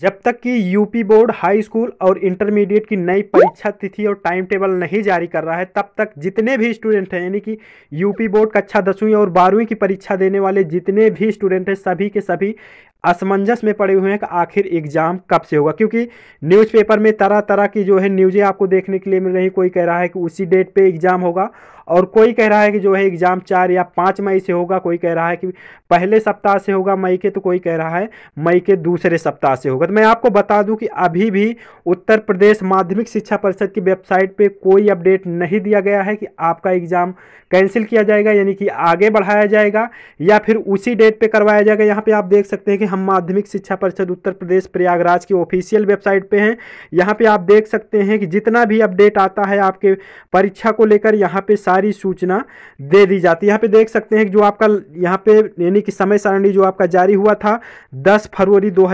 जब तक कि यूपी बोर्ड हाई स्कूल और इंटरमीडिएट की नई परीक्षा तिथि और टाइम टेबल नहीं जारी कर रहा है तब तक जितने भी स्टूडेंट हैं यानी कि यूपी बोर्ड कक्षा दसवीं और बारहवीं की परीक्षा देने वाले जितने भी स्टूडेंट हैं सभी के सभी असमंजस में पड़े हुए हैं कि आखिर एग्ज़ाम कब से होगा क्योंकि न्यूज़पेपर में तरह तरह की जो है न्यूज़ें आपको देखने के लिए मिल रही कोई कह रहा है कि उसी डेट पे एग्ज़ाम होगा और कोई कह रहा है कि जो है एग्ज़ाम चार या पाँच मई से होगा कोई कह रहा है कि पहले सप्ताह से होगा मई के तो कोई कह रहा है मई के दूसरे सप्ताह से होगा तो मैं आपको बता दूँ कि अभी भी उत्तर प्रदेश माध्यमिक शिक्षा परिषद की वेबसाइट पर कोई अपडेट नहीं दिया गया है कि आपका एग्ज़ाम कैंसिल किया जाएगा यानी कि आगे बढ़ाया जाएगा या फिर उसी डेट पर करवाया जाएगा यहाँ पर आप देख सकते हैं कि हम माध्यमिक शिक्षा परिषद उत्तर प्रदेश प्रयागराज की ऑफिशियल वेबसाइट पे हैं यहाँ पे आप देख सकते हैं कि जितना भी अपडेट आता है आपके परीक्षा को लेकर यहाँ पे सारी सूचना दे दी जाती है यहाँ पे देख सकते हैं जो आपका यहाँ पे यानी कि समय सारणी जो आपका जारी हुआ था दस फरवरी दो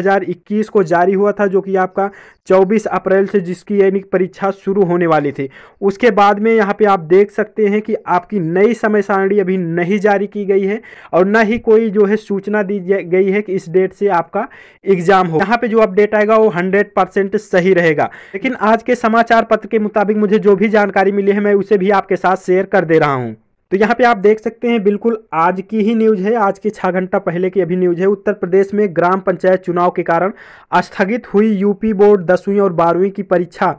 को जारी हुआ था जो कि आपका 24 अप्रैल से जिसकी यानी परीक्षा शुरू होने वाली थी उसके बाद में यहाँ पे आप देख सकते हैं कि आपकी नई समय सारणी अभी नहीं जारी की गई है और न ही कोई जो है सूचना दी गई है कि इस डेट से आपका एग्जाम हो यहाँ पे जो अपडेट आएगा वो हंड्रेड परसेंट सही रहेगा लेकिन आज के समाचार पत्र के मुताबिक मुझे जो भी जानकारी मिली है मैं उसे भी आपके साथ शेयर कर दे रहा हूँ तो यहाँ पे आप देख सकते हैं बिल्कुल आज की ही न्यूज है आज की छः घंटा पहले की अभी न्यूज है उत्तर प्रदेश में ग्राम पंचायत चुनाव के कारण स्थगित हुई यूपी बोर्ड दसवीं और बारहवीं की परीक्षा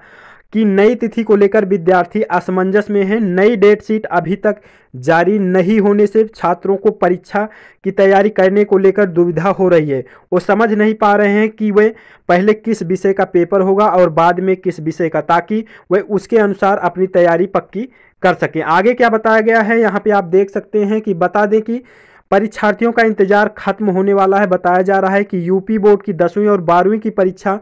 कि नई तिथि को लेकर विद्यार्थी असमंजस में हैं नई डेट शीट अभी तक जारी नहीं होने से छात्रों को परीक्षा की तैयारी करने को लेकर दुविधा हो रही है वो समझ नहीं पा रहे हैं कि वे पहले किस विषय का पेपर होगा और बाद में किस विषय का ताकि वे उसके अनुसार अपनी तैयारी पक्की कर सकें आगे क्या बताया गया है यहाँ पर आप देख सकते हैं कि बता दें कि परीक्षार्थियों का इंतजार खत्म होने वाला है बताया जा रहा है कि यूपी बोर्ड की दसवीं और बारहवीं की परीक्षा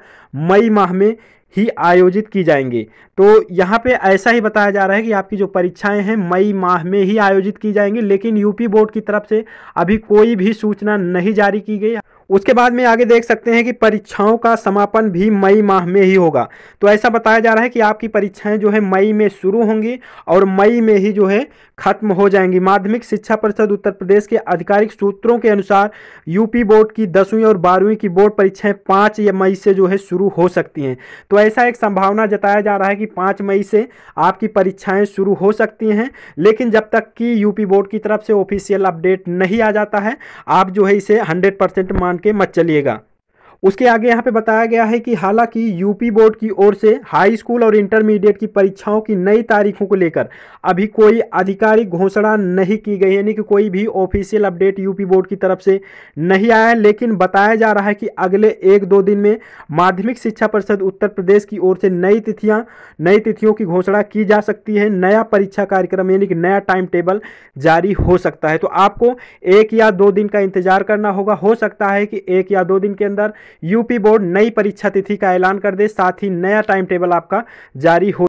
मई माह में ही आयोजित की जाएंगे तो यहाँ पे ऐसा ही बताया जा रहा है कि आपकी जो परीक्षाएं हैं मई माह में ही आयोजित की जाएंगी लेकिन यूपी बोर्ड की तरफ से अभी कोई भी सूचना नहीं जारी की गई उसके बाद में आगे देख सकते हैं कि परीक्षाओं का समापन भी मई माह में ही होगा तो ऐसा बताया जा रहा है कि आपकी परीक्षाएं जो है मई में शुरू होंगी और मई में ही जो है खत्म हो जाएंगी माध्यमिक शिक्षा परिषद उत्तर प्रदेश के आधिकारिक सूत्रों के अनुसार यूपी बोर्ड की दसवीं और बारहवीं की बोर्ड परीक्षाएं पाँच मई से जो है शुरू हो सकती हैं तो ऐसा एक संभावना जताया जा रहा है कि पाँच मई से आपकी परीक्षाएँ शुरू हो सकती हैं लेकिन जब तक कि यूपी बोर्ड की तरफ से ऑफिशियल अपडेट नहीं आ जाता है आप जो है इसे हंड्रेड मान के मत चलिएगा उसके आगे यहाँ पे बताया गया है कि हालांकि यूपी बोर्ड की ओर से हाई स्कूल और इंटरमीडिएट की परीक्षाओं की नई तारीखों को लेकर अभी कोई आधिकारिक घोषणा नहीं की गई यानी कि कोई भी ऑफिशियल अपडेट यूपी बोर्ड की तरफ से नहीं आया है लेकिन बताया जा रहा है कि अगले एक दो दिन में माध्यमिक शिक्षा परिषद उत्तर प्रदेश की ओर से नई तिथियाँ नई तिथियों की घोषणा की जा सकती है नया परीक्षा कार्यक्रम यानी कि नया टाइम टेबल जारी हो सकता है तो आपको एक या दो दिन का इंतजार करना होगा हो सकता है कि एक या दो दिन के अंदर यूपी बोर्ड नई परीक्षा तिथि का ऐलान कर दे साथ ही नया टाइम टेबल आपका जारी हो